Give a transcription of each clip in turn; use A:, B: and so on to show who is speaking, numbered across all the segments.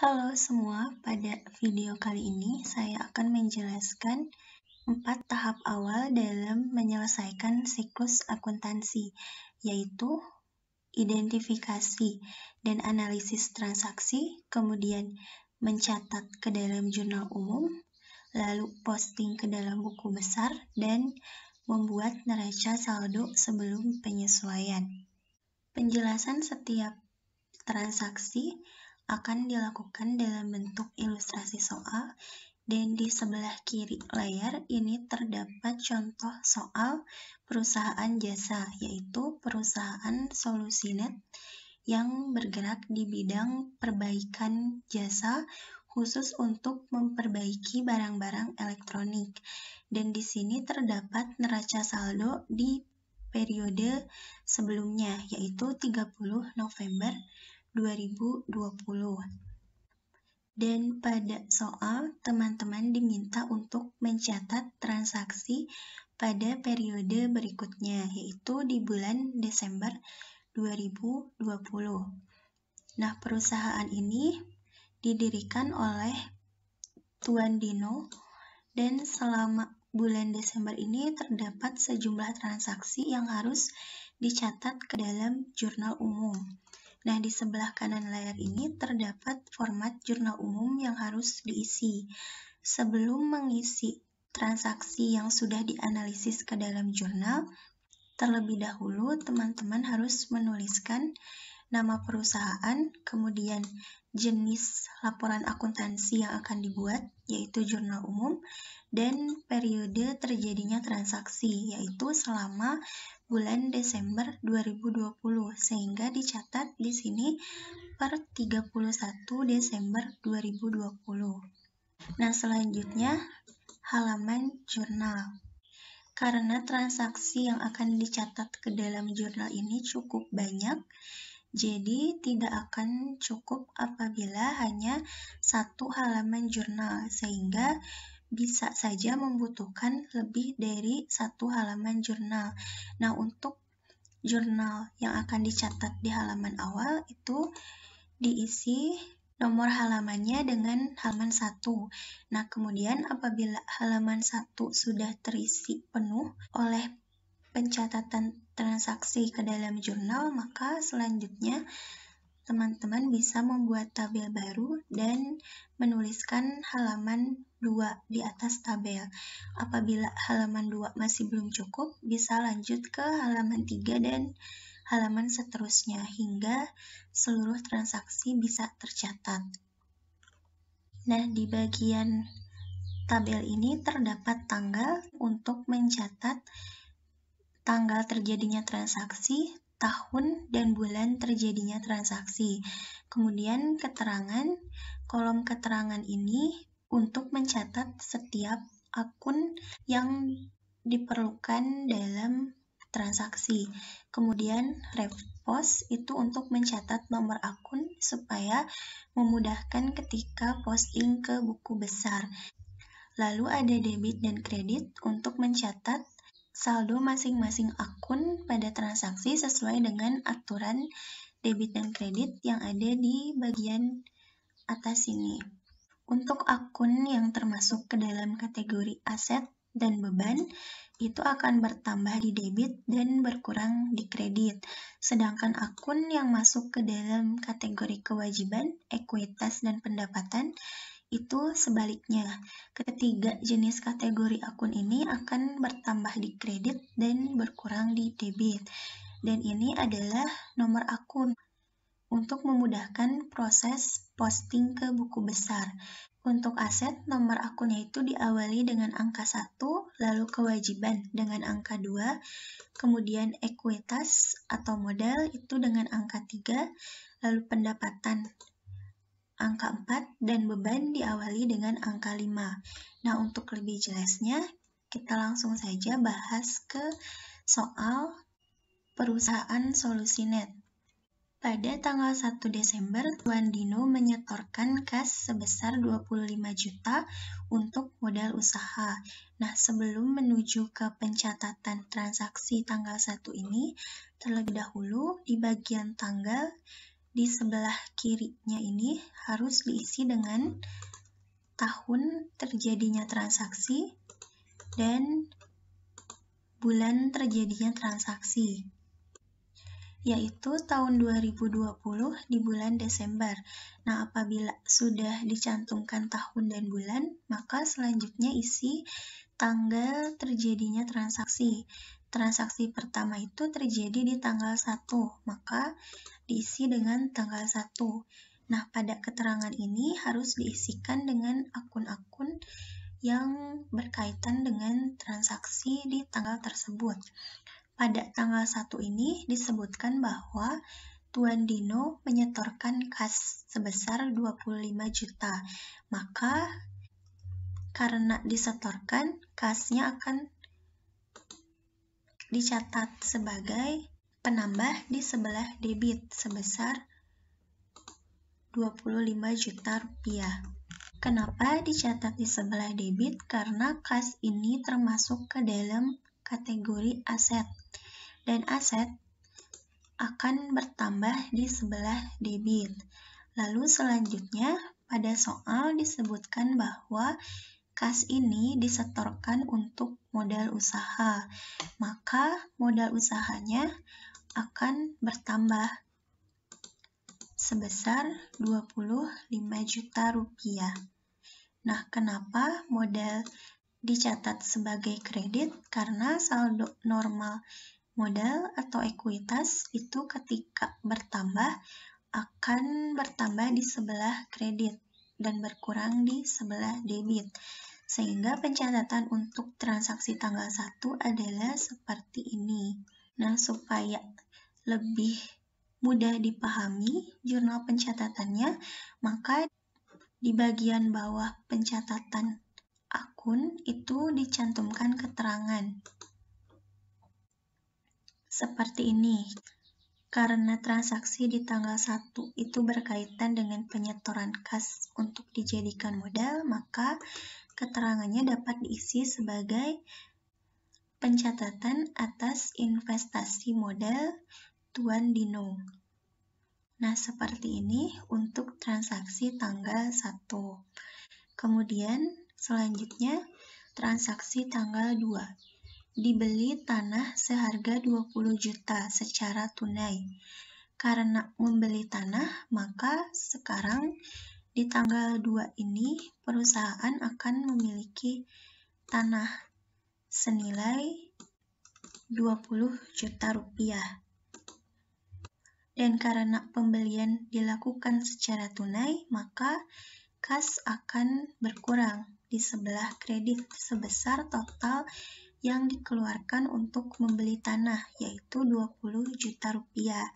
A: Halo semua, pada video kali ini saya akan menjelaskan empat tahap awal dalam menyelesaikan siklus akuntansi, yaitu identifikasi dan analisis transaksi, kemudian mencatat ke dalam jurnal umum, lalu posting ke dalam buku besar, dan membuat neraca saldo sebelum penyesuaian. Penjelasan setiap transaksi akan dilakukan dalam bentuk ilustrasi soal dan di sebelah kiri layar ini terdapat contoh soal perusahaan jasa yaitu perusahaan Solusinet yang bergerak di bidang perbaikan jasa khusus untuk memperbaiki barang-barang elektronik. Dan di sini terdapat neraca saldo di periode sebelumnya, yaitu 30 November 2020. Dan pada soal, teman-teman diminta untuk mencatat transaksi pada periode berikutnya, yaitu di bulan Desember 2020. Nah, perusahaan ini didirikan oleh Tuan Dino dan selama bulan Desember ini terdapat sejumlah transaksi yang harus dicatat ke dalam jurnal umum. Nah, di sebelah kanan layar ini terdapat format jurnal umum yang harus diisi. Sebelum mengisi transaksi yang sudah dianalisis ke dalam jurnal, terlebih dahulu teman-teman harus menuliskan nama perusahaan, kemudian jenis laporan akuntansi yang akan dibuat, yaitu jurnal umum, dan periode terjadinya transaksi, yaitu selama bulan Desember 2020 sehingga dicatat di sini per 31 Desember 2020. Nah, selanjutnya halaman jurnal. Karena transaksi yang akan dicatat ke dalam jurnal ini cukup banyak, jadi tidak akan cukup apabila hanya satu halaman jurnal, sehingga bisa saja membutuhkan lebih dari satu halaman jurnal. Nah, untuk jurnal yang akan dicatat di halaman awal itu diisi nomor halamannya dengan halaman satu. Nah, kemudian apabila halaman satu sudah terisi penuh oleh pencatatan transaksi ke dalam jurnal, maka selanjutnya teman-teman bisa membuat tabel baru dan menuliskan halaman 2 di atas tabel. Apabila halaman 2 masih belum cukup, bisa lanjut ke halaman 3 dan halaman seterusnya hingga seluruh transaksi bisa tercatat. Nah, di bagian tabel ini terdapat tanggal untuk mencatat tanggal terjadinya transaksi, tahun dan bulan terjadinya transaksi. Kemudian keterangan, kolom keterangan ini untuk mencatat setiap akun yang diperlukan dalam transaksi. Kemudian repost itu untuk mencatat nomor akun supaya memudahkan ketika posting ke buku besar. Lalu ada debit dan kredit untuk mencatat saldo masing-masing akun pada transaksi sesuai dengan aturan debit dan kredit yang ada di bagian atas ini. Untuk akun yang termasuk ke dalam kategori aset dan beban, itu akan bertambah di debit dan berkurang di kredit. Sedangkan akun yang masuk ke dalam kategori kewajiban, ekuitas, dan pendapatan, itu sebaliknya. Ketiga jenis kategori akun ini akan bertambah di kredit dan berkurang di debit. Dan ini adalah nomor akun untuk memudahkan proses posting ke buku besar. Untuk aset, nomor akunnya itu diawali dengan angka 1, lalu kewajiban dengan angka 2, kemudian ekuitas atau modal itu dengan angka 3, lalu pendapatan angka 4, dan beban diawali dengan angka 5. Nah, untuk lebih jelasnya, kita langsung saja bahas ke soal perusahaan solusi net. Pada tanggal 1 Desember, Tuan Dino menyetorkan kas sebesar 25 juta untuk modal usaha. Nah, sebelum menuju ke pencatatan transaksi tanggal 1 ini, terlebih dahulu di bagian tanggal di sebelah kirinya ini harus diisi dengan tahun terjadinya transaksi dan bulan terjadinya transaksi yaitu tahun 2020 di bulan Desember. Nah, apabila sudah dicantumkan tahun dan bulan, maka selanjutnya isi tanggal terjadinya transaksi. Transaksi pertama itu terjadi di tanggal 1, maka diisi dengan tanggal 1. Nah, pada keterangan ini harus diisikan dengan akun-akun yang berkaitan dengan transaksi di tanggal tersebut. Pada tanggal 1 ini disebutkan bahwa Tuan Dino menyetorkan kas sebesar 25 juta. Maka karena disetorkan, kasnya akan dicatat sebagai penambah di sebelah debit sebesar 25 juta rupiah. Kenapa dicatat di sebelah debit? Karena kas ini termasuk ke dalam kategori aset. Dan aset akan bertambah di sebelah debit. Lalu selanjutnya, pada soal disebutkan bahwa kas ini disetorkan untuk modal usaha. Maka modal usahanya akan bertambah sebesar 25 juta rupiah. Nah, kenapa modal dicatat sebagai kredit karena saldo normal modal atau ekuitas itu ketika bertambah akan bertambah di sebelah kredit dan berkurang di sebelah debit. Sehingga pencatatan untuk transaksi tanggal 1 adalah seperti ini. Nah, supaya lebih mudah dipahami jurnal pencatatannya, maka di bagian bawah pencatatan akun itu dicantumkan keterangan seperti ini. Karena transaksi di tanggal 1 itu berkaitan dengan penyetoran kas untuk dijadikan modal, maka keterangannya dapat diisi sebagai pencatatan atas investasi modal Tuan Dino. Nah, seperti ini untuk transaksi tanggal 1. Kemudian Selanjutnya, transaksi tanggal 2. Dibeli tanah seharga 20 juta secara tunai. Karena membeli tanah, maka sekarang di tanggal 2 ini perusahaan akan memiliki tanah senilai 20 juta rupiah. Dan karena pembelian dilakukan secara tunai, maka kas akan berkurang di sebelah kredit sebesar total yang dikeluarkan untuk membeli tanah yaitu 20 juta rupiah.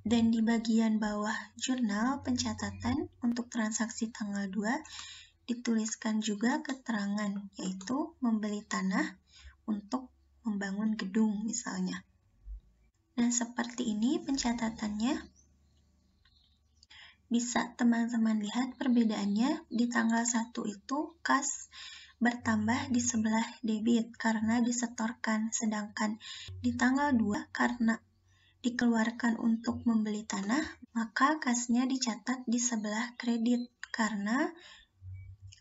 A: Dan di bagian bawah jurnal pencatatan untuk transaksi tanggal 2 dituliskan juga keterangan yaitu membeli tanah untuk membangun gedung misalnya. Nah, seperti ini pencatatannya bisa teman-teman lihat perbedaannya di tanggal 1 itu kas bertambah di sebelah debit karena disetorkan, sedangkan di tanggal 2 karena dikeluarkan untuk membeli tanah, maka kasnya dicatat di sebelah kredit karena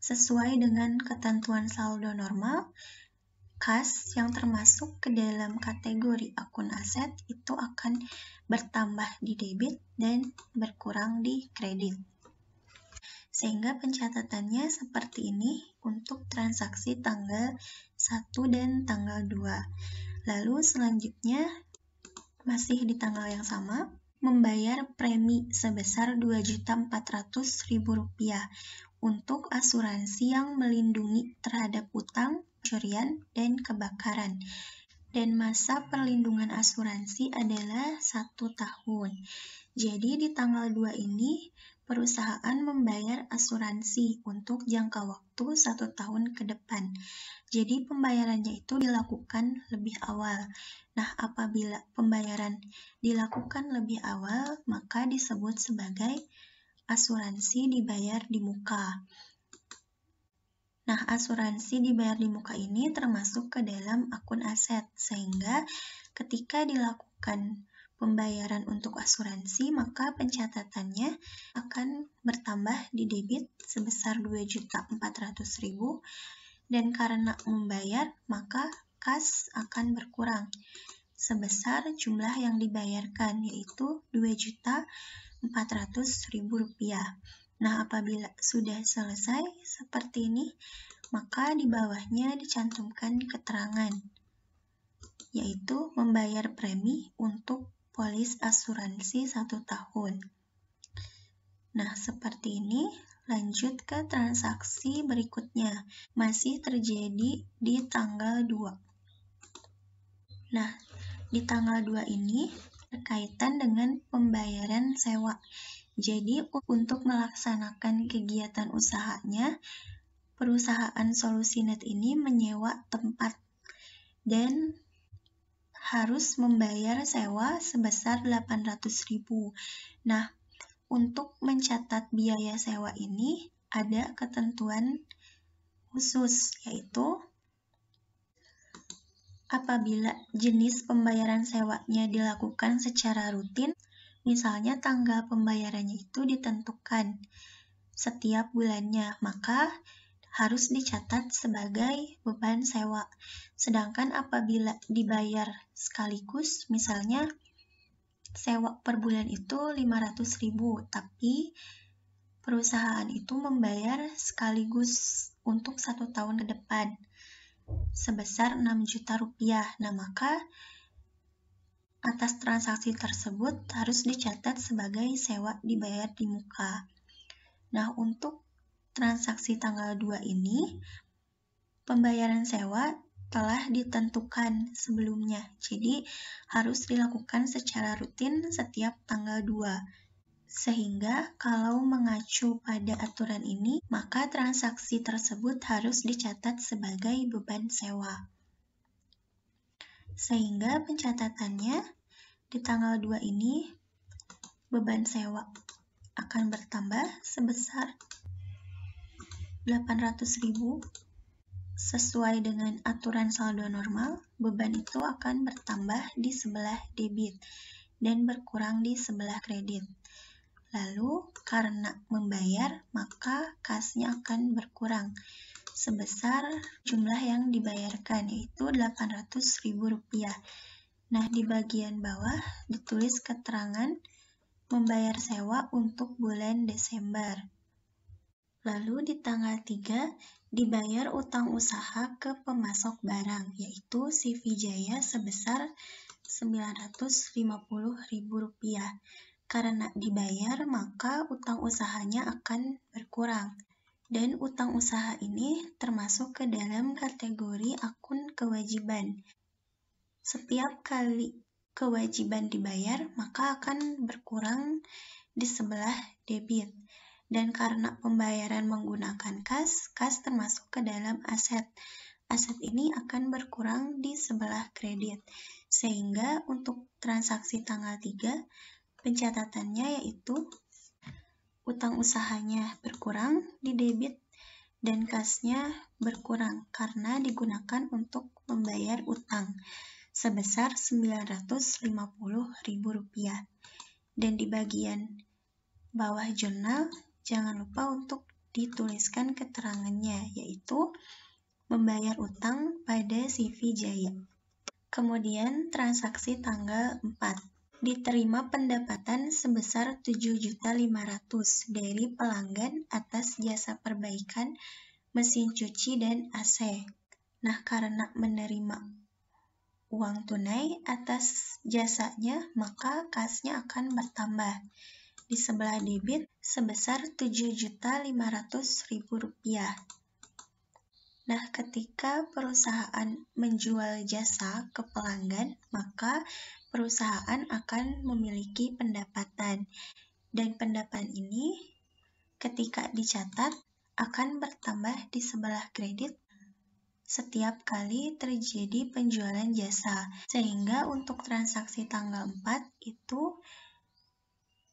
A: sesuai dengan ketentuan saldo normal, kas yang termasuk ke dalam kategori akun aset itu akan bertambah di debit dan berkurang di kredit. Sehingga pencatatannya seperti ini untuk transaksi tanggal 1 dan tanggal 2. Lalu selanjutnya masih di tanggal yang sama membayar premi sebesar Rp2.400.000 untuk asuransi yang melindungi terhadap utang pencurian, dan kebakaran. Dan masa perlindungan asuransi adalah satu tahun. Jadi di tanggal 2 ini, perusahaan membayar asuransi untuk jangka waktu satu tahun ke depan. Jadi pembayarannya itu dilakukan lebih awal. Nah, apabila pembayaran dilakukan lebih awal, maka disebut sebagai asuransi dibayar di muka. Nah, asuransi dibayar di muka ini termasuk ke dalam akun aset, sehingga ketika dilakukan pembayaran untuk asuransi, maka pencatatannya akan bertambah di debit sebesar 2.400.000 dan karena membayar, maka kas akan berkurang sebesar jumlah yang dibayarkan yaitu rp rupiah. Nah, apabila sudah selesai seperti ini, maka di bawahnya dicantumkan keterangan, yaitu membayar premi untuk polis asuransi satu tahun. Nah, seperti ini, lanjut ke transaksi berikutnya, masih terjadi di tanggal 2. Nah, di tanggal 2 ini berkaitan dengan pembayaran sewa jadi, untuk melaksanakan kegiatan usahanya, perusahaan Solusi Net ini menyewa tempat dan harus membayar sewa sebesar 800.000. Nah, untuk mencatat biaya sewa ini ada ketentuan khusus yaitu apabila jenis pembayaran sewanya dilakukan secara rutin Misalnya tanggal pembayarannya itu ditentukan setiap bulannya, maka harus dicatat sebagai beban sewa. Sedangkan apabila dibayar sekaligus, misalnya sewa per bulan itu 500.000, tapi perusahaan itu membayar sekaligus untuk satu tahun ke depan sebesar 6 juta rupiah. Nah, maka atas transaksi tersebut harus dicatat sebagai sewa dibayar di muka. Nah, untuk transaksi tanggal 2 ini, pembayaran sewa telah ditentukan sebelumnya. Jadi, harus dilakukan secara rutin setiap tanggal 2. Sehingga kalau mengacu pada aturan ini, maka transaksi tersebut harus dicatat sebagai beban sewa. Sehingga pencatatannya di tanggal 2 ini beban sewa akan bertambah sebesar 800.000 sesuai dengan aturan saldo normal, beban itu akan bertambah di sebelah debit dan berkurang di sebelah kredit. Lalu, karena membayar, maka kasnya akan berkurang sebesar jumlah yang dibayarkan yaitu Rp800.000. Nah, di bagian bawah ditulis keterangan membayar sewa untuk bulan Desember. Lalu di tanggal 3 dibayar utang usaha ke pemasok barang yaitu CV Jaya sebesar Rp950.000. Karena dibayar maka utang usahanya akan berkurang. Dan utang usaha ini termasuk ke dalam kategori akun kewajiban. Setiap kali kewajiban dibayar, maka akan berkurang di sebelah debit. Dan karena pembayaran menggunakan kas, kas termasuk ke dalam aset. Aset ini akan berkurang di sebelah kredit. Sehingga untuk transaksi tanggal 3, pencatatannya yaitu utang usahanya berkurang di debit dan kasnya berkurang karena digunakan untuk membayar utang sebesar Rp950.000. Dan di bagian bawah jurnal, jangan lupa untuk dituliskan keterangannya, yaitu membayar utang pada CV Jaya. Kemudian transaksi tanggal 4 diterima pendapatan sebesar 7.500 dari pelanggan atas jasa perbaikan mesin cuci dan AC. Nah, karena menerima uang tunai atas jasanya, maka kasnya akan bertambah di sebelah debit sebesar rp rupiah. Nah, ketika perusahaan menjual jasa ke pelanggan, maka perusahaan akan memiliki pendapatan. Dan pendapatan ini ketika dicatat akan bertambah di sebelah kredit setiap kali terjadi penjualan jasa. Sehingga untuk transaksi tanggal 4 itu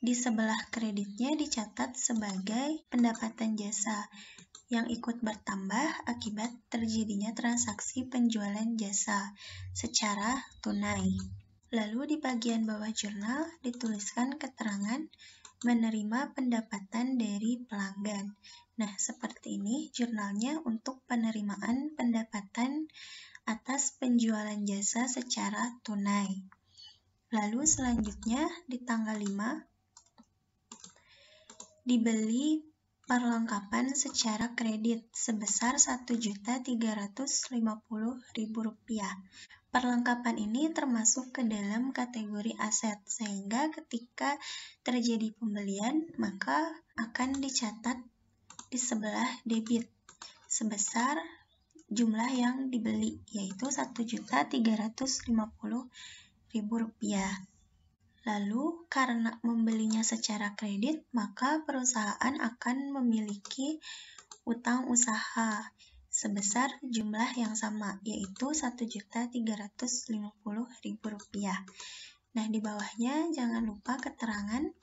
A: di sebelah kreditnya dicatat sebagai pendapatan jasa yang ikut bertambah akibat terjadinya transaksi penjualan jasa secara tunai. Lalu di bagian bawah jurnal dituliskan keterangan menerima pendapatan dari pelanggan. Nah, seperti ini jurnalnya untuk penerimaan pendapatan atas penjualan jasa secara tunai. Lalu selanjutnya di tanggal 5 dibeli perlengkapan secara kredit sebesar Rp1.350.000. Perlengkapan ini termasuk ke dalam kategori aset, sehingga ketika terjadi pembelian, maka akan dicatat di sebelah debit sebesar jumlah yang dibeli, yaitu Rp1.350.000. Lalu, karena membelinya secara kredit, maka perusahaan akan memiliki utang usaha sebesar jumlah yang sama, yaitu Rp1.350.000. Nah, di bawahnya jangan lupa keterangan,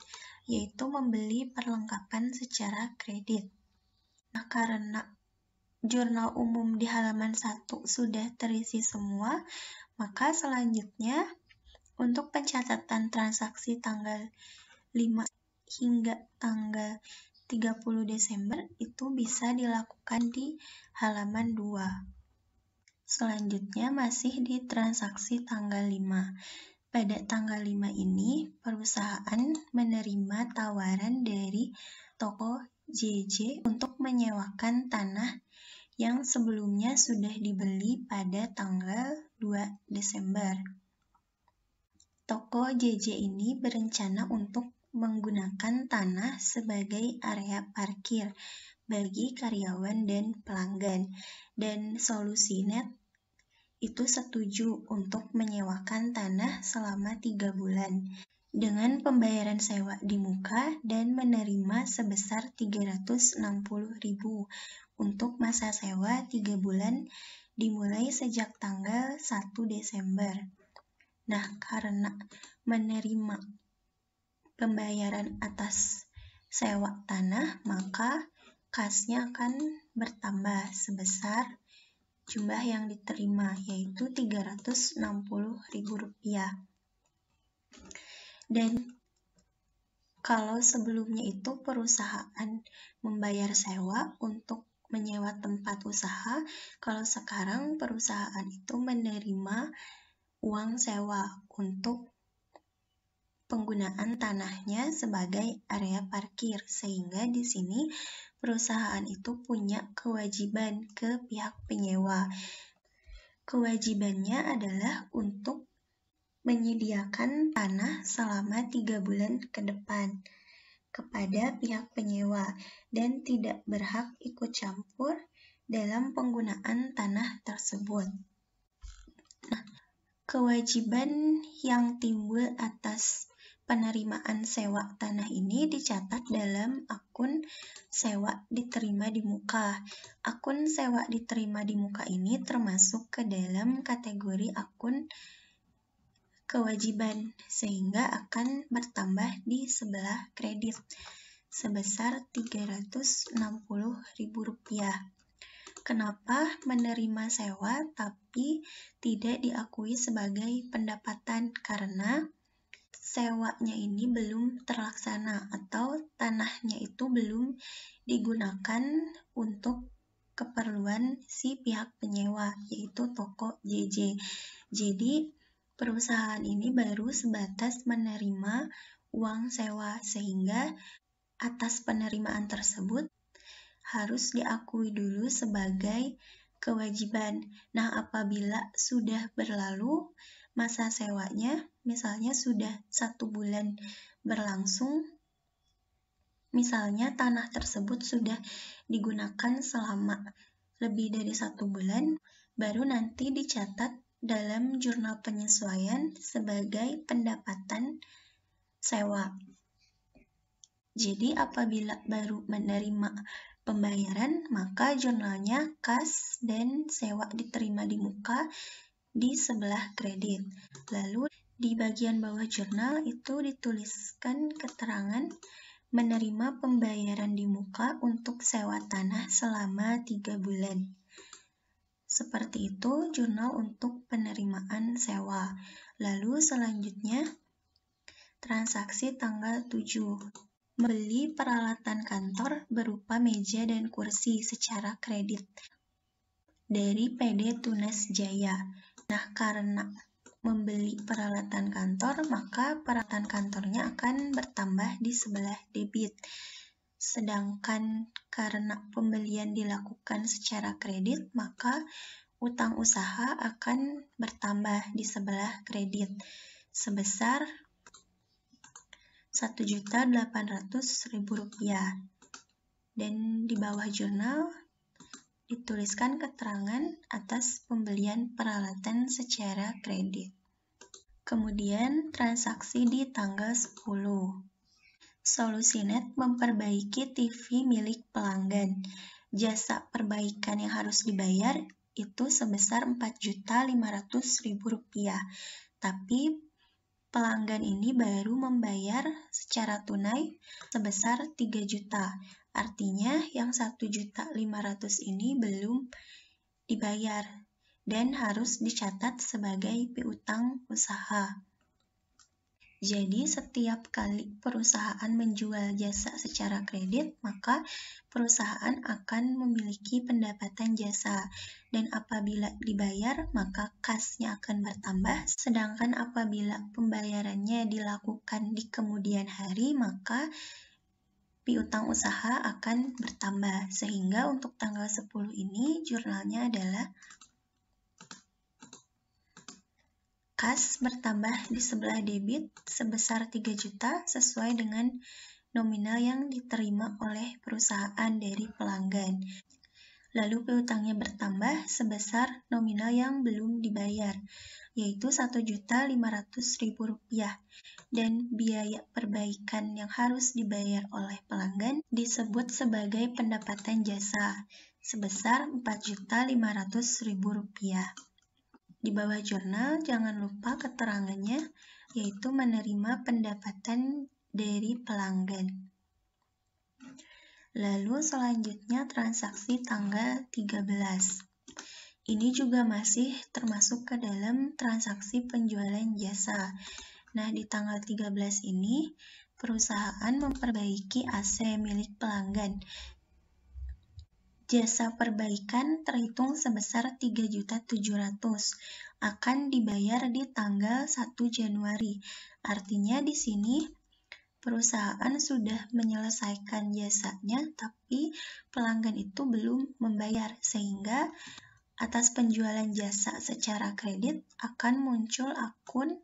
A: yaitu membeli perlengkapan secara kredit. Nah, karena jurnal umum di halaman 1 sudah terisi semua, maka selanjutnya untuk pencatatan transaksi tanggal 5 hingga tanggal 30 Desember itu bisa dilakukan di halaman 2. Selanjutnya masih di transaksi tanggal 5. Pada tanggal 5 ini, perusahaan menerima tawaran dari toko JJ untuk menyewakan tanah yang sebelumnya sudah dibeli pada tanggal 2 Desember. Toko JJ ini berencana untuk menggunakan tanah sebagai area parkir bagi karyawan dan pelanggan. Dan Solusi Net itu setuju untuk menyewakan tanah selama tiga bulan dengan pembayaran sewa di muka dan menerima sebesar 360.000 untuk masa sewa 3 bulan dimulai sejak tanggal 1 Desember. Nah, karena menerima pembayaran atas sewa tanah, maka kasnya akan bertambah sebesar jumlah yang diterima, yaitu Rp360.000. Dan kalau sebelumnya itu perusahaan membayar sewa untuk menyewa tempat usaha, kalau sekarang perusahaan itu menerima uang sewa untuk penggunaan tanahnya sebagai area parkir sehingga di sini perusahaan itu punya kewajiban ke pihak penyewa. Kewajibannya adalah untuk menyediakan tanah selama tiga bulan ke depan kepada pihak penyewa dan tidak berhak ikut campur dalam penggunaan tanah tersebut. Nah, kewajiban yang timbul atas penerimaan sewa tanah ini dicatat dalam akun sewa diterima di muka. Akun sewa diterima di muka ini termasuk ke dalam kategori akun kewajiban sehingga akan bertambah di sebelah kredit sebesar Rp360.000 kenapa menerima sewa tapi tidak diakui sebagai pendapatan karena sewanya ini belum terlaksana atau tanahnya itu belum digunakan untuk keperluan si pihak penyewa yaitu toko JJ. Jadi perusahaan ini baru sebatas menerima uang sewa sehingga atas penerimaan tersebut harus diakui dulu sebagai kewajiban. Nah, apabila sudah berlalu masa sewanya, misalnya sudah satu bulan berlangsung, misalnya tanah tersebut sudah digunakan selama lebih dari satu bulan, baru nanti dicatat dalam jurnal penyesuaian sebagai pendapatan sewa. Jadi, apabila baru menerima pembayaran, maka jurnalnya kas dan sewa diterima di muka di sebelah kredit. Lalu di bagian bawah jurnal itu dituliskan keterangan menerima pembayaran di muka untuk sewa tanah selama 3 bulan. Seperti itu jurnal untuk penerimaan sewa. Lalu selanjutnya transaksi tanggal 7. Beli peralatan kantor berupa meja dan kursi secara kredit dari PD Tunas Jaya. Nah, karena membeli peralatan kantor, maka peralatan kantornya akan bertambah di sebelah debit. Sedangkan karena pembelian dilakukan secara kredit, maka utang usaha akan bertambah di sebelah kredit sebesar rp rupiah. dan di bawah jurnal dituliskan keterangan atas pembelian peralatan secara kredit. Kemudian transaksi di tanggal 10. Solusinet memperbaiki TV milik pelanggan. Jasa perbaikan yang harus dibayar itu sebesar rp rupiah. tapi pelanggan ini baru membayar secara tunai sebesar 3 juta. Artinya yang 1 juta 500 ini belum dibayar dan harus dicatat sebagai piutang usaha. Jadi, setiap kali perusahaan menjual jasa secara kredit, maka perusahaan akan memiliki pendapatan jasa, dan apabila dibayar, maka kasnya akan bertambah. Sedangkan apabila pembayarannya dilakukan di kemudian hari, maka piutang usaha akan bertambah. Sehingga, untuk tanggal 10 ini, jurnalnya adalah kas bertambah di sebelah debit sebesar 3 juta sesuai dengan nominal yang diterima oleh perusahaan dari pelanggan. Lalu piutangnya bertambah sebesar nominal yang belum dibayar, yaitu Rp1.500.000 dan biaya perbaikan yang harus dibayar oleh pelanggan disebut sebagai pendapatan jasa sebesar Rp4.500.000. Di bawah jurnal, jangan lupa keterangannya, yaitu menerima pendapatan dari pelanggan. Lalu selanjutnya transaksi tanggal 13. Ini juga masih termasuk ke dalam transaksi penjualan jasa. Nah, di tanggal 13 ini, perusahaan memperbaiki AC milik pelanggan Jasa perbaikan terhitung sebesar 3.700 akan dibayar di tanggal 1 Januari. Artinya di sini perusahaan sudah menyelesaikan jasanya tapi pelanggan itu belum membayar sehingga atas penjualan jasa secara kredit akan muncul akun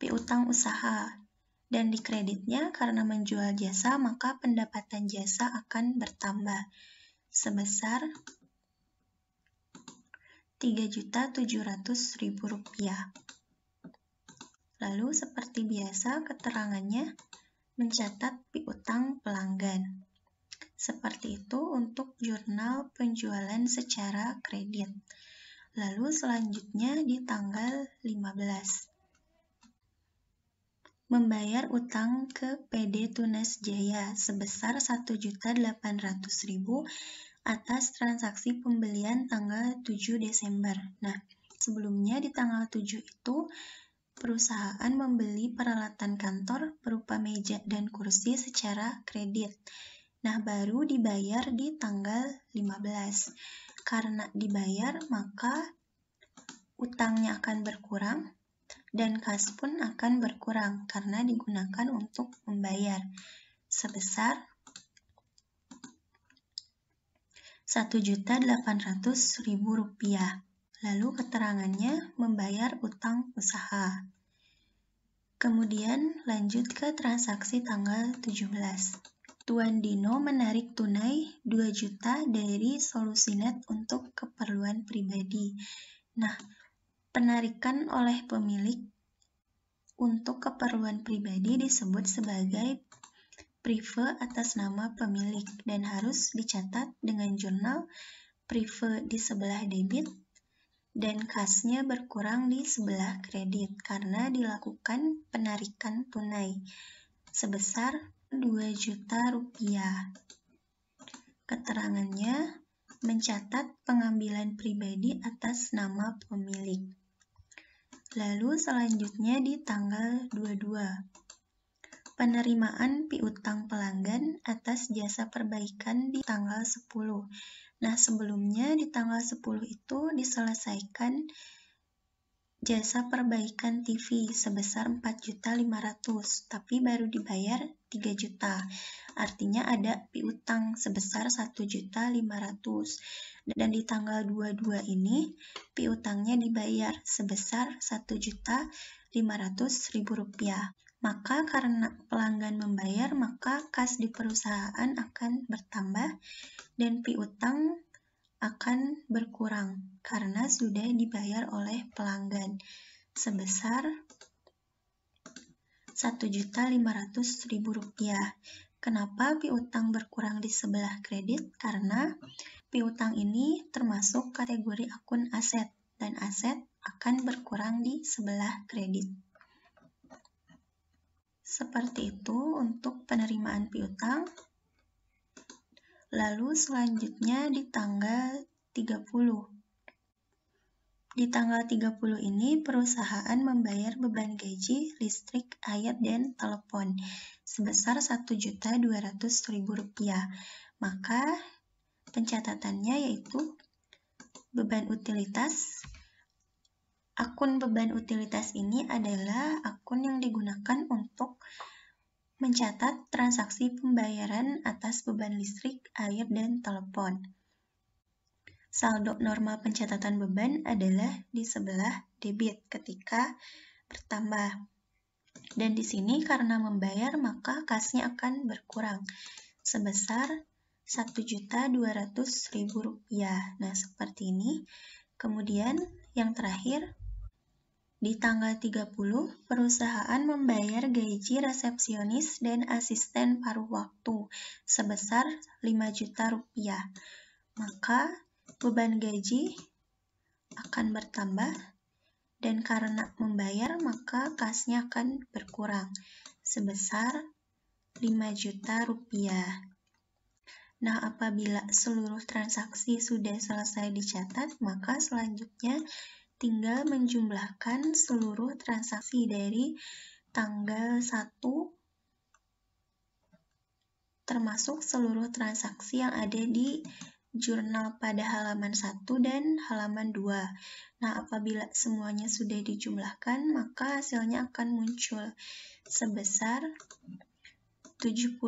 A: piutang usaha dan di kreditnya karena menjual jasa, maka pendapatan jasa akan bertambah sebesar Rp3.700.000. Lalu seperti biasa keterangannya mencatat piutang pelanggan. Seperti itu untuk jurnal penjualan secara kredit. Lalu selanjutnya di tanggal 15 membayar utang ke PD Tunas Jaya sebesar 1800000 atas transaksi pembelian tanggal 7 Desember. Nah, sebelumnya di tanggal 7 itu perusahaan membeli peralatan kantor berupa meja dan kursi secara kredit. Nah, baru dibayar di tanggal 15. Karena dibayar, maka utangnya akan berkurang dan kas pun akan berkurang karena digunakan untuk membayar sebesar 1.800.000 rupiah. Lalu keterangannya membayar utang usaha. Kemudian lanjut ke transaksi tanggal 17. Tuan Dino menarik tunai 2 juta dari Solusinet untuk keperluan pribadi. Nah, Penarikan oleh pemilik untuk keperluan pribadi disebut sebagai prive atas nama pemilik dan harus dicatat dengan jurnal prive di sebelah debit dan kasnya berkurang di sebelah kredit karena dilakukan penarikan tunai sebesar 2 juta rupiah. Keterangannya, mencatat pengambilan pribadi atas nama pemilik. Lalu selanjutnya di tanggal 22. Penerimaan piutang pelanggan atas jasa perbaikan di tanggal 10. Nah, sebelumnya di tanggal 10 itu diselesaikan jasa perbaikan TV sebesar 4.500, tapi baru dibayar 3 juta. Artinya ada piutang sebesar 1.500. Dan di tanggal 22 ini piutangnya dibayar sebesar 1.500.000 rupiah. Maka karena pelanggan membayar, maka kas di perusahaan akan bertambah dan piutang akan berkurang karena sudah dibayar oleh pelanggan sebesar Rp1.500.000. Kenapa piutang berkurang di sebelah kredit? Karena piutang ini termasuk kategori akun aset dan aset akan berkurang di sebelah kredit. Seperti itu untuk penerimaan piutang. Lalu selanjutnya di tanggal 30. Di tanggal 30 ini perusahaan membayar beban gaji, listrik, air, dan telepon sebesar Rp1.200.000. Maka pencatatannya yaitu beban utilitas. Akun beban utilitas ini adalah akun yang digunakan untuk mencatat transaksi pembayaran atas beban listrik, air, dan telepon. Saldo normal pencatatan beban adalah di sebelah debit ketika bertambah. Dan di sini karena membayar maka kasnya akan berkurang sebesar Rp1.200.000. Nah, seperti ini. Kemudian yang terakhir di tanggal 30, perusahaan membayar gaji resepsionis dan asisten paruh waktu sebesar 5 juta rupiah. Maka, beban gaji akan bertambah dan karena membayar maka kasnya akan berkurang sebesar 5 juta rupiah. Nah, apabila seluruh transaksi sudah selesai dicatat, maka selanjutnya tinggal menjumlahkan seluruh transaksi dari tanggal 1 termasuk seluruh transaksi yang ada di jurnal pada halaman 1 dan halaman 2. Nah, apabila semuanya sudah dijumlahkan, maka hasilnya akan muncul sebesar rp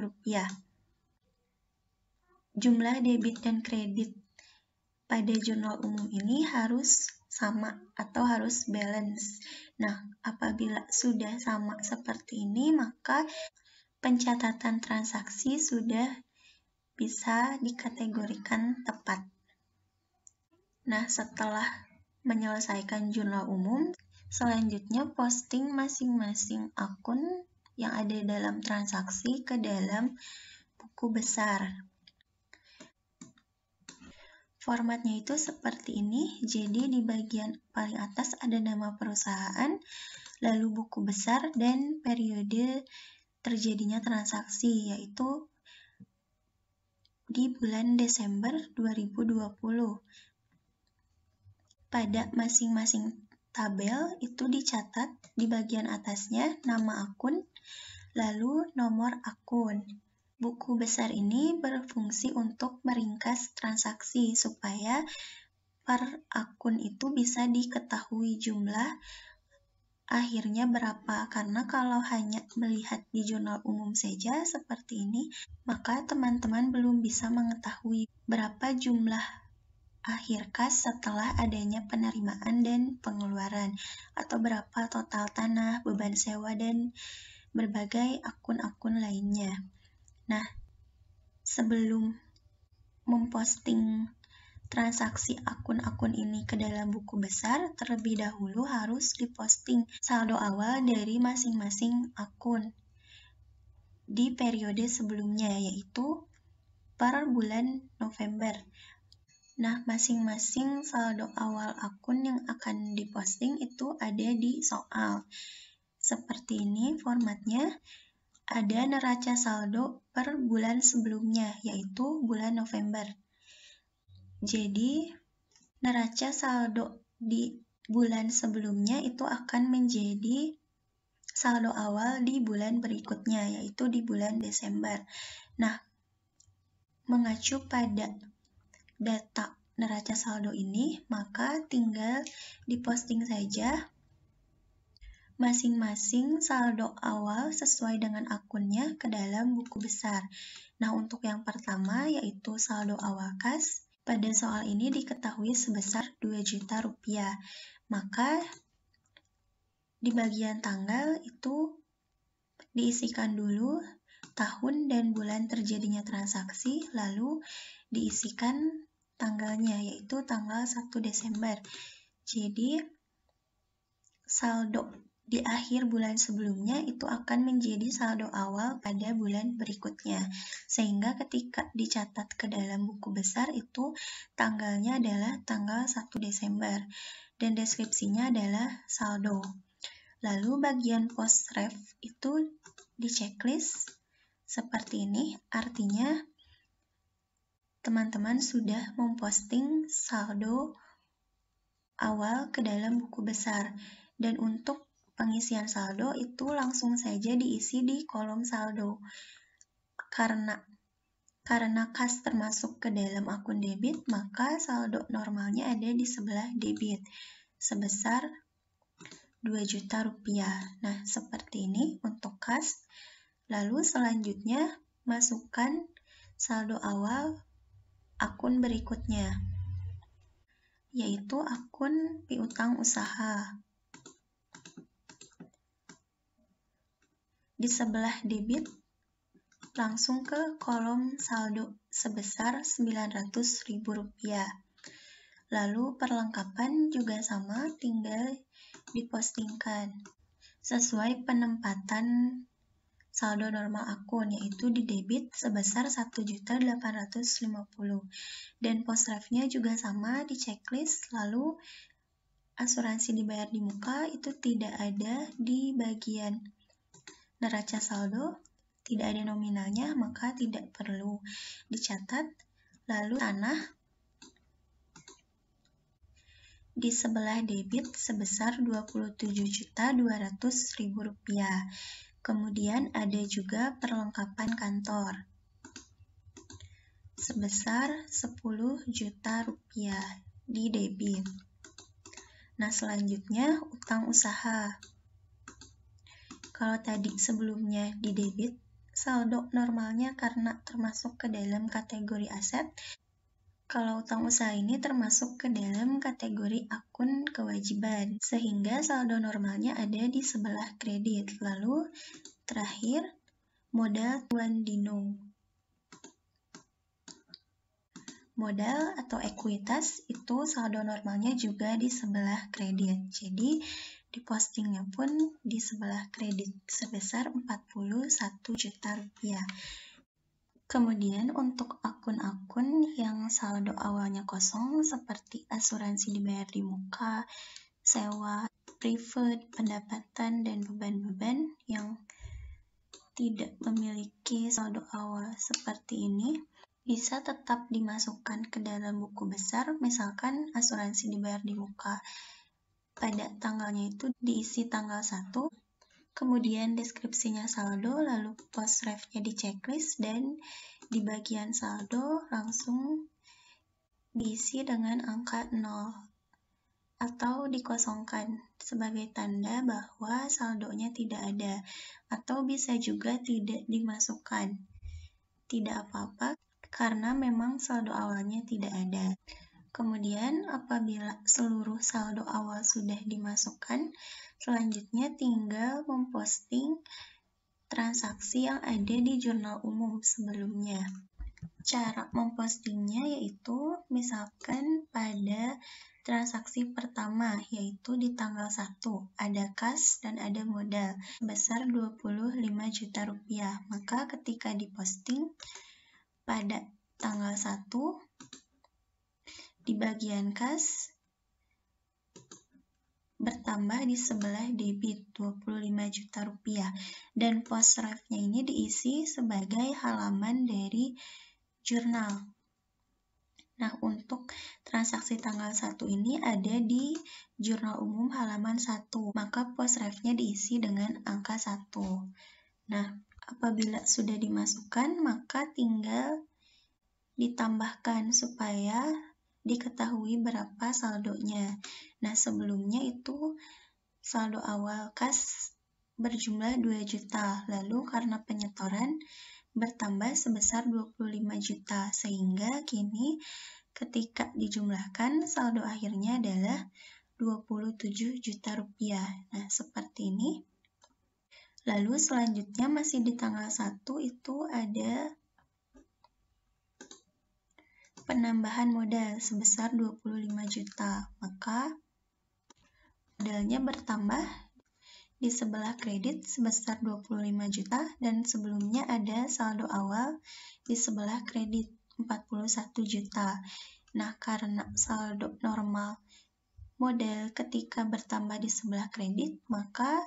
A: rupiah. Jumlah debit dan kredit pada jurnal umum ini harus sama atau harus balance. Nah, apabila sudah sama seperti ini, maka pencatatan transaksi sudah bisa dikategorikan tepat. Nah, setelah menyelesaikan jurnal umum, selanjutnya posting masing-masing akun yang ada dalam transaksi ke dalam buku besar. Formatnya itu seperti ini, jadi di bagian paling atas ada nama perusahaan, lalu buku besar, dan periode terjadinya transaksi, yaitu di bulan Desember 2020. Pada masing-masing tabel itu dicatat di bagian atasnya nama akun, lalu nomor akun. Buku besar ini berfungsi untuk meringkas transaksi supaya per akun itu bisa diketahui jumlah akhirnya berapa. Karena kalau hanya melihat di jurnal umum saja seperti ini, maka teman-teman belum bisa mengetahui berapa jumlah akhir kas setelah adanya penerimaan dan pengeluaran, atau berapa total tanah, beban sewa, dan berbagai akun-akun lainnya. Nah, sebelum memposting transaksi akun-akun ini ke dalam buku besar, terlebih dahulu harus diposting saldo awal dari masing-masing akun di periode sebelumnya, yaitu per bulan November. Nah, masing-masing saldo awal akun yang akan diposting itu ada di soal. Seperti ini formatnya ada neraca saldo per bulan sebelumnya, yaitu bulan November. Jadi, neraca saldo di bulan sebelumnya itu akan menjadi saldo awal di bulan berikutnya, yaitu di bulan Desember. Nah, mengacu pada data neraca saldo ini, maka tinggal diposting saja masing-masing saldo awal sesuai dengan akunnya ke dalam buku besar. Nah, untuk yang pertama yaitu saldo awal kas, pada soal ini diketahui sebesar 2 juta rupiah. Maka di bagian tanggal itu diisikan dulu tahun dan bulan terjadinya transaksi, lalu diisikan tanggalnya, yaitu tanggal 1 Desember. Jadi, saldo di akhir bulan sebelumnya itu akan menjadi saldo awal pada bulan berikutnya. Sehingga ketika dicatat ke dalam buku besar itu tanggalnya adalah tanggal 1 Desember dan deskripsinya adalah saldo. Lalu bagian post ref itu di checklist seperti ini, artinya teman-teman sudah memposting saldo awal ke dalam buku besar. Dan untuk pengisian saldo itu langsung saja diisi di kolom saldo. Karena karena kas termasuk ke dalam akun debit, maka saldo normalnya ada di sebelah debit sebesar 2 juta rupiah. Nah, seperti ini untuk kas. Lalu selanjutnya masukkan saldo awal akun berikutnya, yaitu akun piutang usaha. di sebelah debit langsung ke kolom saldo sebesar Rp900.000. Lalu perlengkapan juga sama tinggal dipostingkan sesuai penempatan saldo normal akun yaitu di debit sebesar 1.850 dan post drive-nya juga sama di checklist lalu asuransi dibayar di muka itu tidak ada di bagian neraca saldo tidak ada nominalnya, maka tidak perlu dicatat. Lalu tanah di sebelah debit sebesar Rp27.200.000. Kemudian ada juga perlengkapan kantor sebesar 10 juta rupiah di debit. Nah, selanjutnya utang usaha. Kalau tadi sebelumnya di debit, saldo normalnya karena termasuk ke dalam kategori aset, kalau utang usaha ini termasuk ke dalam kategori akun kewajiban, sehingga saldo normalnya ada di sebelah kredit. Lalu, terakhir, modal Tuan Dino. Modal atau ekuitas itu saldo normalnya juga di sebelah kredit. Jadi, di postingnya pun di sebelah kredit sebesar 41 juta rupiah. Kemudian untuk akun-akun yang saldo awalnya kosong seperti asuransi dibayar di muka, sewa, private, pendapatan, dan beban-beban yang tidak memiliki saldo awal seperti ini bisa tetap dimasukkan ke dalam buku besar, misalkan asuransi dibayar di muka pada tanggalnya itu diisi tanggal 1, kemudian deskripsinya saldo, lalu post refnya di checklist, dan di bagian saldo langsung diisi dengan angka 0 atau dikosongkan sebagai tanda bahwa saldonya tidak ada atau bisa juga tidak dimasukkan. Tidak apa-apa karena memang saldo awalnya tidak ada. Kemudian apabila seluruh saldo awal sudah dimasukkan, selanjutnya tinggal memposting transaksi yang ada di jurnal umum sebelumnya. Cara mempostingnya yaitu misalkan pada transaksi pertama yaitu di tanggal 1 ada kas dan ada modal besar 25 juta rupiah. Maka ketika diposting pada tanggal 1 di bagian kas bertambah di sebelah debit 25 juta rupiah dan pos refnya ini diisi sebagai halaman dari jurnal. Nah, untuk transaksi tanggal 1 ini ada di jurnal umum halaman 1, maka pos refnya diisi dengan angka 1. Nah, apabila sudah dimasukkan, maka tinggal ditambahkan supaya diketahui berapa saldonya. Nah, sebelumnya itu saldo awal kas berjumlah 2 juta, lalu karena penyetoran bertambah sebesar 25 juta, sehingga kini ketika dijumlahkan saldo akhirnya adalah 27 juta rupiah. Nah, seperti ini. Lalu selanjutnya masih di tanggal 1 itu ada penambahan modal sebesar 25 juta, maka modalnya bertambah di sebelah kredit sebesar 25 juta dan sebelumnya ada saldo awal di sebelah kredit 41 juta. Nah, karena saldo normal modal ketika bertambah di sebelah kredit, maka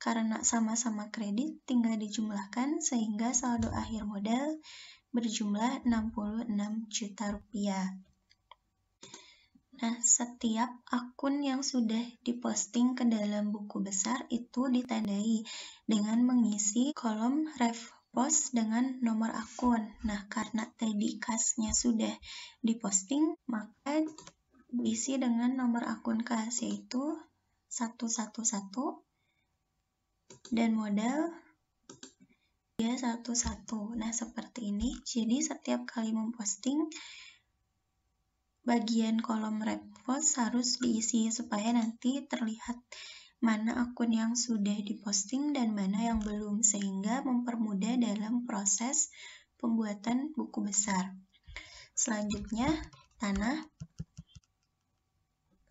A: karena sama-sama kredit tinggal dijumlahkan sehingga saldo akhir modal berjumlah 66 juta rupiah. Nah, setiap akun yang sudah diposting ke dalam buku besar itu ditandai dengan mengisi kolom ref post dengan nomor akun. Nah, karena tadi kasnya sudah diposting, maka diisi dengan nomor akun kas yaitu 111 dan modal Iya, satu satu Nah, seperti ini. Jadi, setiap kali memposting, bagian kolom repost harus diisi supaya nanti terlihat mana akun yang sudah diposting dan mana yang belum, sehingga mempermudah dalam proses pembuatan buku besar. Selanjutnya, tanah.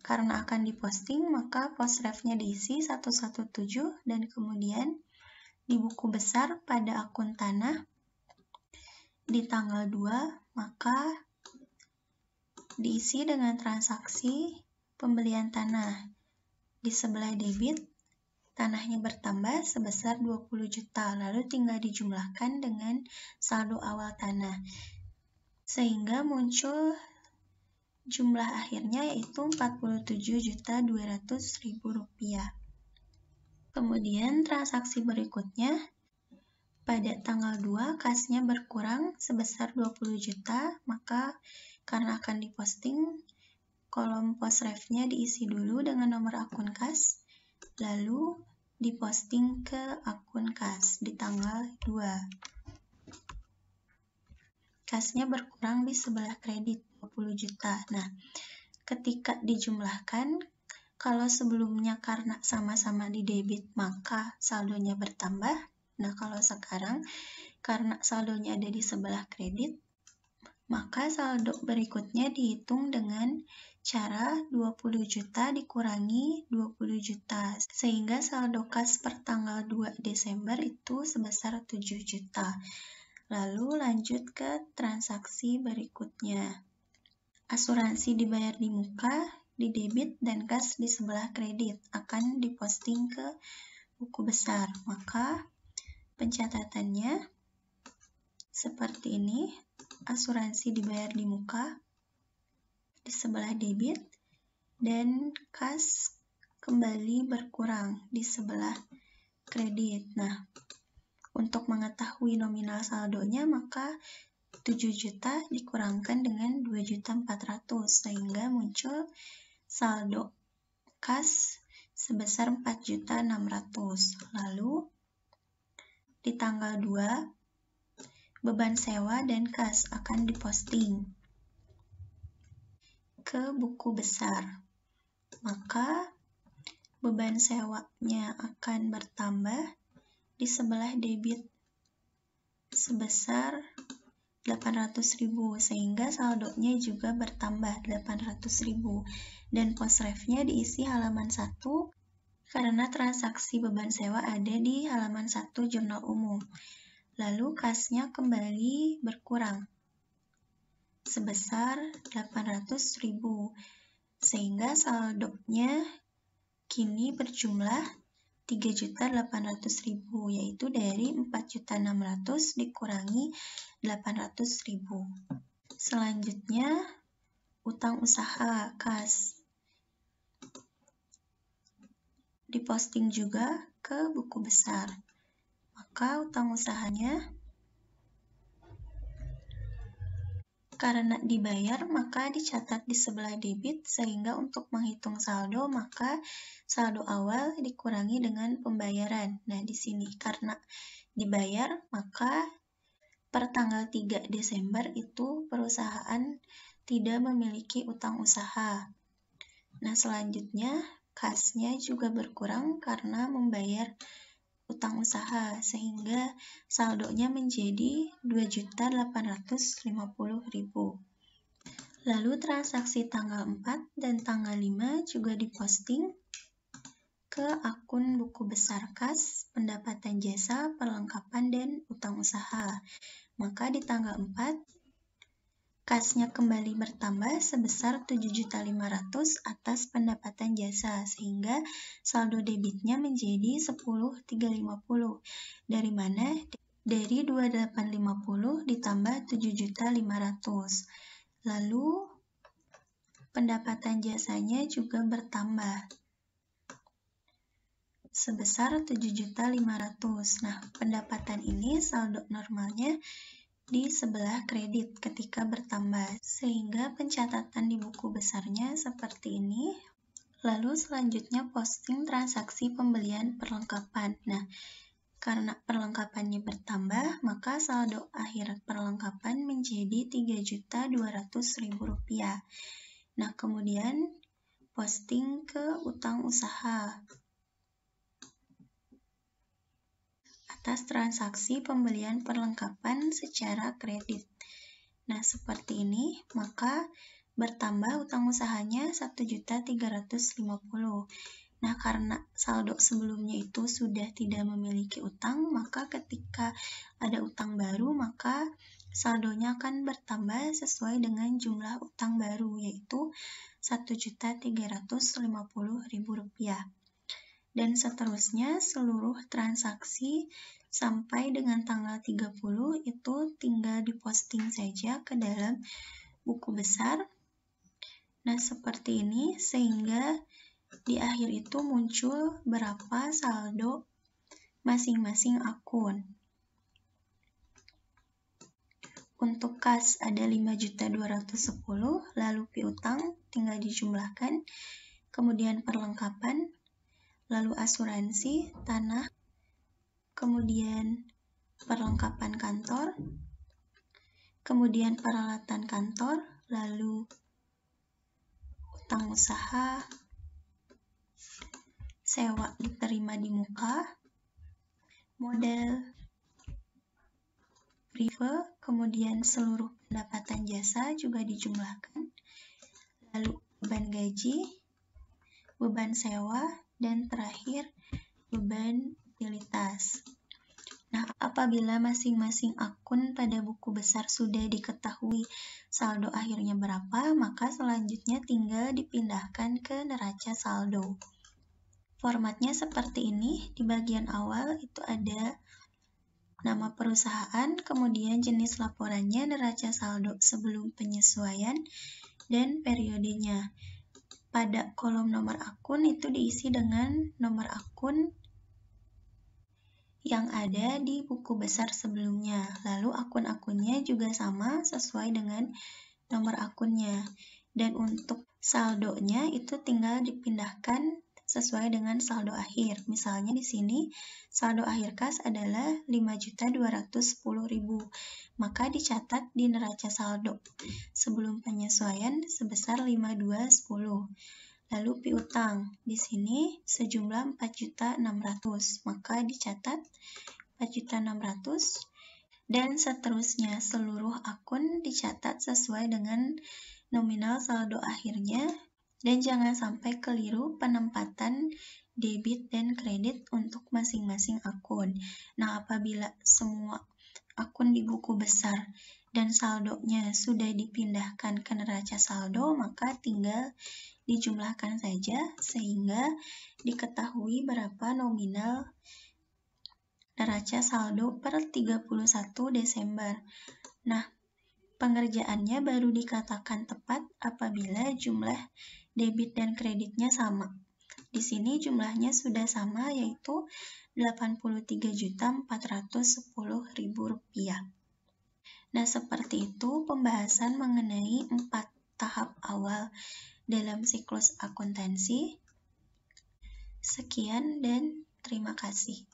A: Karena akan diposting, maka post diisi 117 dan kemudian di buku besar pada akun tanah di tanggal 2, maka diisi dengan transaksi pembelian tanah. Di sebelah debit, tanahnya bertambah sebesar 20 juta, lalu tinggal dijumlahkan dengan saldo awal tanah. Sehingga muncul jumlah akhirnya yaitu 47.200.000 rupiah. Kemudian transaksi berikutnya pada tanggal 2 kasnya berkurang sebesar 20 juta, maka karena akan diposting, kolom post refnya diisi dulu dengan nomor akun kas, lalu diposting ke akun kas di tanggal 2. Kasnya berkurang di sebelah kredit 20 juta. Nah, ketika dijumlahkan, kalau sebelumnya karena sama-sama di debit, maka saldonya bertambah. Nah, kalau sekarang karena saldonya ada di sebelah kredit, maka saldo berikutnya dihitung dengan cara 20 juta dikurangi 20 juta sehingga saldo kas per tanggal 2 Desember itu sebesar 7 juta. Lalu lanjut ke transaksi berikutnya. Asuransi dibayar di muka, di debit dan kas di sebelah kredit akan diposting ke buku besar. Maka pencatatannya seperti ini, asuransi dibayar di muka di sebelah debit dan kas kembali berkurang di sebelah kredit. Nah, untuk mengetahui nominal saldonya maka 7 juta dikurangkan dengan 2.400 sehingga muncul saldo kas sebesar 4.600. Lalu di tanggal 2 beban sewa dan kas akan diposting ke buku besar. Maka beban sewanya akan bertambah di sebelah debit sebesar 800.000 sehingga saldonya juga bertambah 800.000 dan pos refnya diisi halaman 1 karena transaksi beban sewa ada di halaman 1 jurnal umum. Lalu kasnya kembali berkurang sebesar 800.000 sehingga saldonya kini berjumlah 3.800.000 yaitu dari 4.600 dikurangi 800.000. Selanjutnya utang usaha kas. Diposting juga ke buku besar. Maka utang usahanya Karena dibayar, maka dicatat di sebelah debit, sehingga untuk menghitung saldo, maka saldo awal dikurangi dengan pembayaran. Nah, di sini karena dibayar, maka per tanggal 3 Desember itu perusahaan tidak memiliki utang usaha. Nah, selanjutnya kasnya juga berkurang karena membayar utang usaha sehingga saldonya menjadi 2.850.000. Lalu transaksi tanggal 4 dan tanggal 5 juga diposting ke akun buku besar kas pendapatan jasa, perlengkapan dan utang usaha. Maka di tanggal 4 kasnya kembali bertambah sebesar 7.500 atas pendapatan jasa sehingga saldo debitnya menjadi 10.350 dari mana dari 2.850 ditambah 7.500 lalu pendapatan jasanya juga bertambah sebesar 7.500. Nah, pendapatan ini saldo normalnya di sebelah kredit ketika bertambah, sehingga pencatatan di buku besarnya seperti ini. Lalu selanjutnya posting transaksi pembelian perlengkapan. Nah, karena perlengkapannya bertambah, maka saldo akhir perlengkapan menjadi rp rupiah Nah, kemudian posting ke utang usaha. atas transaksi pembelian perlengkapan secara kredit. Nah, seperti ini, maka bertambah utang usahanya 1.350. Nah, karena saldo sebelumnya itu sudah tidak memiliki utang, maka ketika ada utang baru, maka saldonya akan bertambah sesuai dengan jumlah utang baru, yaitu Rp1.350.000. Dan seterusnya, seluruh transaksi sampai dengan tanggal 30 itu tinggal diposting saja ke dalam buku besar. Nah, seperti ini sehingga di akhir itu muncul berapa saldo masing-masing akun. Untuk kas ada 5.210, lalu piutang tinggal dijumlahkan, kemudian perlengkapan, lalu asuransi, tanah, kemudian perlengkapan kantor, kemudian peralatan kantor, lalu utang usaha, sewa diterima di muka, model river, kemudian seluruh pendapatan jasa juga dijumlahkan, lalu beban gaji, beban sewa, dan terakhir beban utilitas. Nah, apabila masing-masing akun pada buku besar sudah diketahui saldo akhirnya berapa, maka selanjutnya tinggal dipindahkan ke neraca saldo. Formatnya seperti ini, di bagian awal itu ada nama perusahaan, kemudian jenis laporannya, neraca saldo sebelum penyesuaian, dan periodenya. Pada kolom nomor akun itu diisi dengan nomor akun yang ada di buku besar sebelumnya. Lalu akun-akunnya juga sama sesuai dengan nomor akunnya. Dan untuk saldonya itu tinggal dipindahkan sesuai dengan saldo akhir. Misalnya di sini saldo akhir kas adalah 5.210.000, maka dicatat di neraca saldo sebelum penyesuaian sebesar 5210. Lalu piutang di sini sejumlah 4.600, maka dicatat 4.600 dan seterusnya seluruh akun dicatat sesuai dengan nominal saldo akhirnya dan jangan sampai keliru penempatan debit dan kredit untuk masing-masing akun. Nah, apabila semua akun di buku besar dan saldonya sudah dipindahkan ke neraca saldo, maka tinggal dijumlahkan saja sehingga diketahui berapa nominal neraca saldo per 31 Desember. Nah, pengerjaannya baru dikatakan tepat apabila jumlah debit dan kreditnya sama. Di sini jumlahnya sudah sama yaitu rp rupiah. Nah, seperti itu pembahasan mengenai empat tahap awal dalam siklus akuntansi. Sekian dan terima kasih.